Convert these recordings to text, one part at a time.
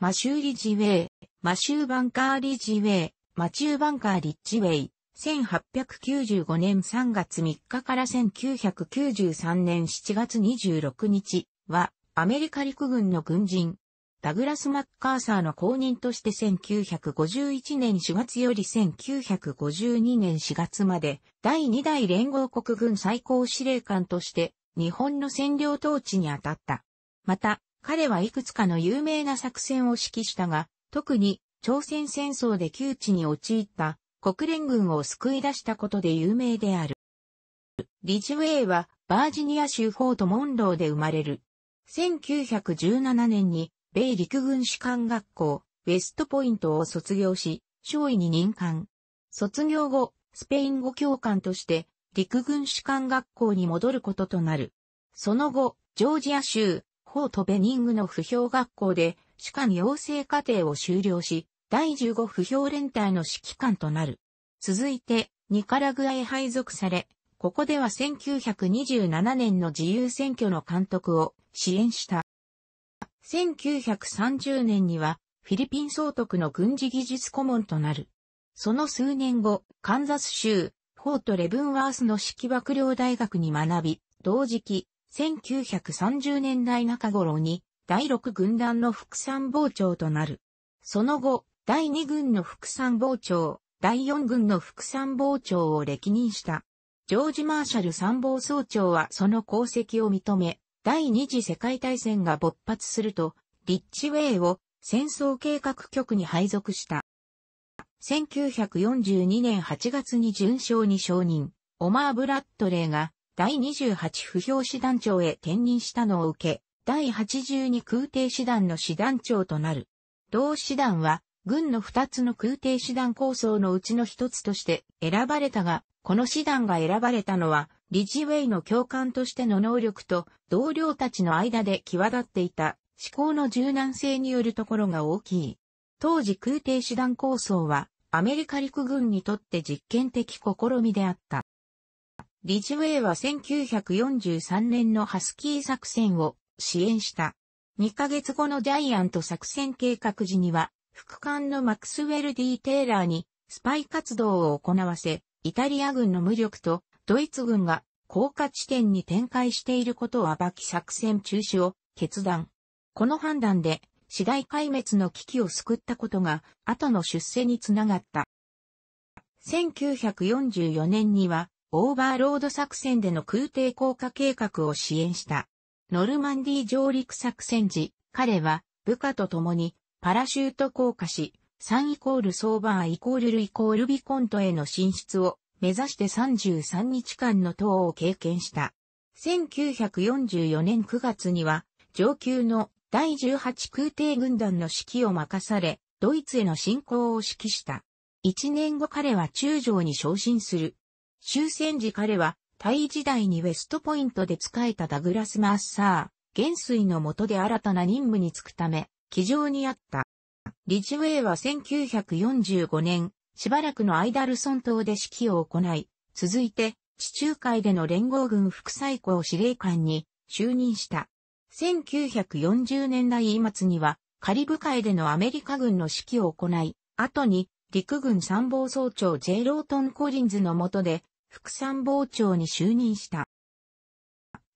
マシューリジウェイ、マシューバンカーリジウェイ、マチューバンカーリッジウェイ、1895年3月3日から1993年7月26日は、アメリカ陸軍の軍人、ダグラス・マッカーサーの後任として1951年4月より1952年4月まで、第2代連合国軍最高司令官として、日本の占領統治に当たった。また、彼はいくつかの有名な作戦を指揮したが、特に朝鮮戦争で窮地に陥った国連軍を救い出したことで有名である。リジウェイはバージニア州フォートモンローで生まれる。1917年に米陸軍士官学校ウェストポイントを卒業し、少尉に任官。卒業後、スペイン語教官として陸軍士官学校に戻ることとなる。その後、ジョージア州法ートベニングの不評学校で、士官養成課程を修了し、第15不評連隊の指揮官となる。続いて、ニカラグアへ配属され、ここでは1927年の自由選挙の監督を支援した。1930年には、フィリピン総督の軍事技術顧問となる。その数年後、カンザス州、フォート・レブンワースの揮幕僚大学に学び、同時期、1930年代中頃に第6軍団の副参謀長となる。その後、第2軍の副参謀長、第4軍の副参謀長を歴任した。ジョージ・マーシャル参謀総長はその功績を認め、第二次世界大戦が勃発すると、リッチウェイを戦争計画局に配属した。1942年8月に準将に承認、オマー・ブラッドレーが第28不評師団長へ転任したのを受け、第82空挺師団の師団長となる。同師団は、軍の2つの空挺師団構想のうちの1つとして選ばれたが、この師団が選ばれたのは、リジウェイの教官としての能力と同僚たちの間で際立っていた思考の柔軟性によるところが大きい。当時空挺師団構想はアメリカ陸軍にとって実験的試みであった。リジウェイは1943年のハスキー作戦を支援した。2ヶ月後のジャイアント作戦計画時には、副官のマクスウェル・ディ・テイラーにスパイ活動を行わせ、イタリア軍の無力とドイツ軍が高架地点に展開していることを暴き作戦中止を決断。この判断で、次第壊滅の危機を救ったことが、後の出世につながった。1944年には、オーバーロード作戦での空挺降下計画を支援した。ノルマンディ上陸作戦時、彼は部下と共にパラシュート降下し、3イコールソーバーイコールルイコールビコントへの進出を目指して33日間の党を経験した。1944年9月には上級の第18空挺軍団の指揮を任され、ドイツへの侵攻を指揮した。1年後彼は中将に昇進する。終戦時彼は、大時代にウェストポイントで仕えたダグラス・マッサー、元帥の下で新たな任務に就くため、気丈にあった。リジウェイは1945年、しばらくの間ルソン島で指揮を行い、続いて、地中海での連合軍副最高司令官に就任した。1940年代末には、カリブ海でのアメリカ軍の指揮を行い、後に、陸軍参謀総長 J. ロートン・コリンズの下で、副参謀長に就任した。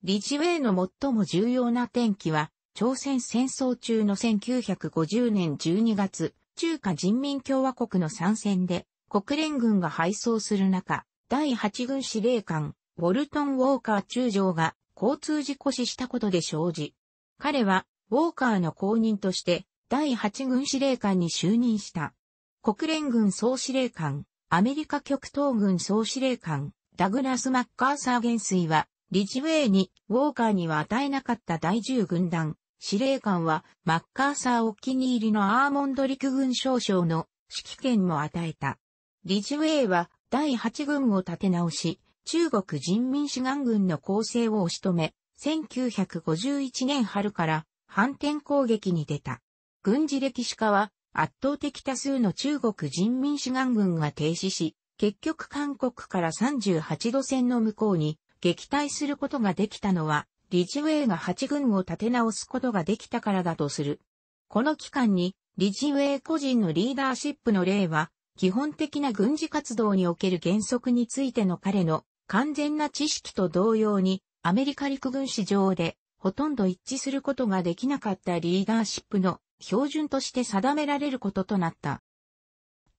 リジウェイの最も重要な転機は、朝鮮戦争中の1950年12月、中華人民共和国の参戦で、国連軍が敗走する中、第8軍司令官、ウォルトン・ウォーカー中将が交通事故死したことで生じ、彼は、ウォーカーの後任として、第8軍司令官に就任した。国連軍総司令官、アメリカ極東軍総司令官、ダグラス・マッカーサー元帥は、リジウェイに、ウォーカーには与えなかった第10軍団、司令官は、マッカーサーお気に入りのアーモンド陸軍少将の指揮権も与えた。リジウェイは、第8軍を立て直し、中国人民志願軍の構成を押し止め、1951年春から反転攻撃に出た。軍事歴史家は、圧倒的多数の中国人民志願軍が停止し、結局韓国から38度線の向こうに撃退することができたのは、リジウェイが8軍を立て直すことができたからだとする。この期間に、リジウェイ個人のリーダーシップの例は、基本的な軍事活動における原則についての彼の完全な知識と同様に、アメリカ陸軍史上でほとんど一致することができなかったリーダーシップの標準として定められることとなった。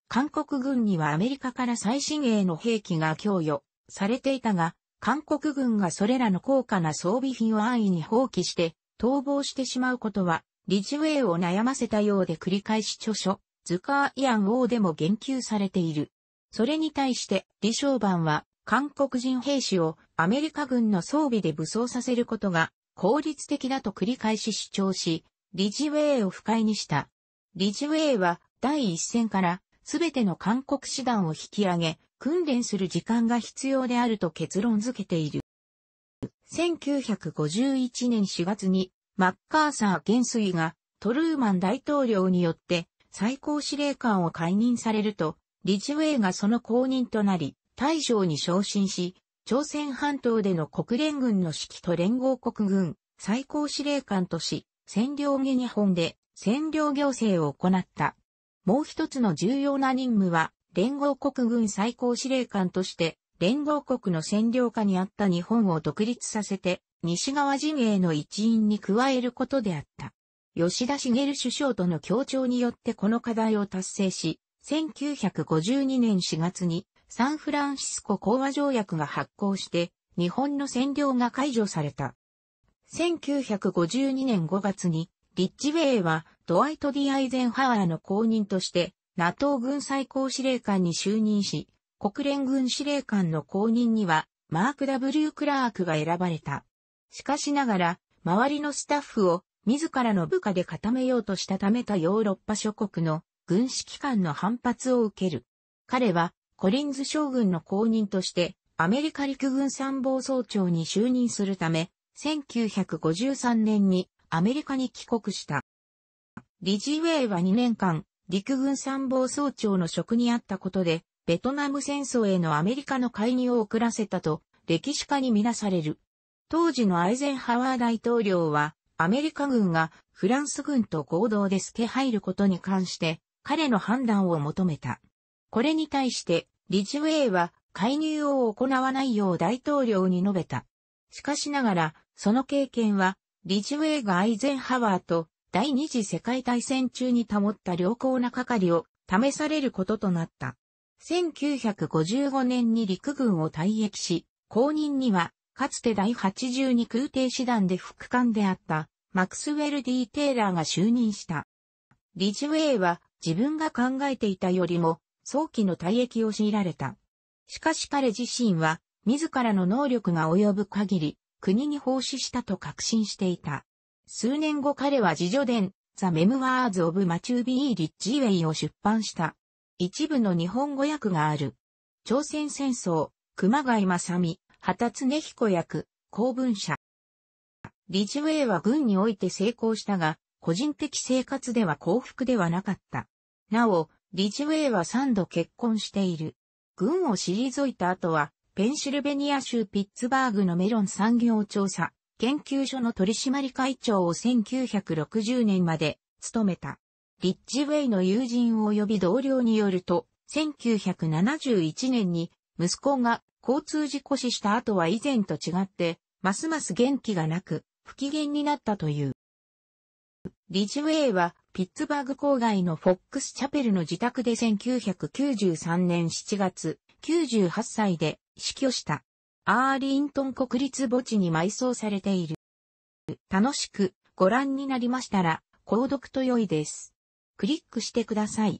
韓国軍にはアメリカから最新鋭の兵器が供与されていたが、韓国軍がそれらの高価な装備品を安易に放棄して逃亡してしまうことは、リジウェイを悩ませたようで繰り返し著書、ズカーイアン王でも言及されている。それに対して、李承晩は、韓国人兵士をアメリカ軍の装備で武装させることが効率的だと繰り返し主張し、リジウェイを不快にした。リジウェイは第一線からすべての韓国師団を引き上げ、訓練する時間が必要であると結論付けている。1951年4月にマッカーサー元帥がトルーマン大統領によって最高司令官を解任されると、リジウェイがその後任となり、大将に昇進し、朝鮮半島での国連軍の指揮と連合国軍最高司令官とし、占領下日本で占領行政を行った。もう一つの重要な任務は、連合国軍最高司令官として、連合国の占領下にあった日本を独立させて、西側陣営の一員に加えることであった。吉田茂首相との協調によってこの課題を達成し、1952年4月にサンフランシスコ講和条約が発効して、日本の占領が解除された。1952年5月に、リッチウェイはドワイト・ディ・アイゼンハワーの公認として、NATO 軍最高司令官に就任し、国連軍司令官の公認には、マーク・ W・ クラークが選ばれた。しかしながら、周りのスタッフを自らの部下で固めようとしたためたヨーロッパ諸国の軍指機関の反発を受ける。彼はコリンズ将軍の公認としてアメリカ陸軍参謀総長に就任するため1953年にアメリカに帰国した。リジウェイは2年間、陸軍参謀総長の職にあったことで、ベトナム戦争へのアメリカの介入を遅らせたと、歴史家に見なされる。当時のアイゼンハワー大統領は、アメリカ軍がフランス軍と合同で捨け入ることに関して、彼の判断を求めた。これに対して、リジウェイは介入を行わないよう大統領に述べた。しかしながら、その経験は、リジウェイがアイゼンハワーと第二次世界大戦中に保った良好な係を試されることとなった。1955年に陸軍を退役し、後任には、かつて第82空挺師団で副官であったマクスウェル・ディ・テイラーが就任した。リジウェイは自分が考えていたよりも早期の退役を強いられた。しかし彼自身は自らの能力が及ぶ限り国に奉仕したと確信していた。数年後彼は自助伝、ザ・メムワーズ・オブ・マチュービー・リッジウェイを出版した。一部の日本語訳がある。朝鮮戦争、熊谷正美、畑常彦役、公文社。リジウェイは軍において成功したが、個人的生活では幸福ではなかった。なお、リジウェイは3度結婚している。軍を退いた後は、ペンシルベニア州ピッツバーグのメロン産業調査研究所の取締会長を1960年まで務めた。リッジウェイの友人及び同僚によると、1971年に息子が交通事故死した後は以前と違って、ますます元気がなく、不機嫌になったという。リッジウェイは、ピッツバーグ郊外のフォックスチャペルの自宅で1993年7月、98歳で死去した。アーリントン国立墓地に埋葬されている。楽しくご覧になりましたら、購読と良いです。クリックしてください。